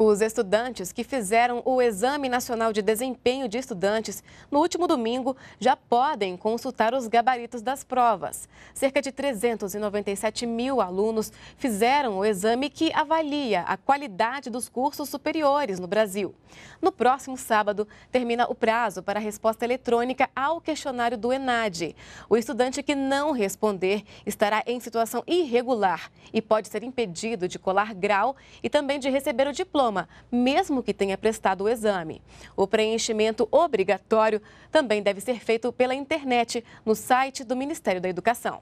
Os estudantes que fizeram o Exame Nacional de Desempenho de Estudantes no último domingo já podem consultar os gabaritos das provas. Cerca de 397 mil alunos fizeram o exame que avalia a qualidade dos cursos superiores no Brasil. No próximo sábado, termina o prazo para a resposta eletrônica ao questionário do ENAD. O estudante que não responder estará em situação irregular e pode ser impedido de colar grau e também de receber o diploma diploma, mesmo que tenha prestado o exame. O preenchimento obrigatório também deve ser feito pela internet, no site do Ministério da Educação.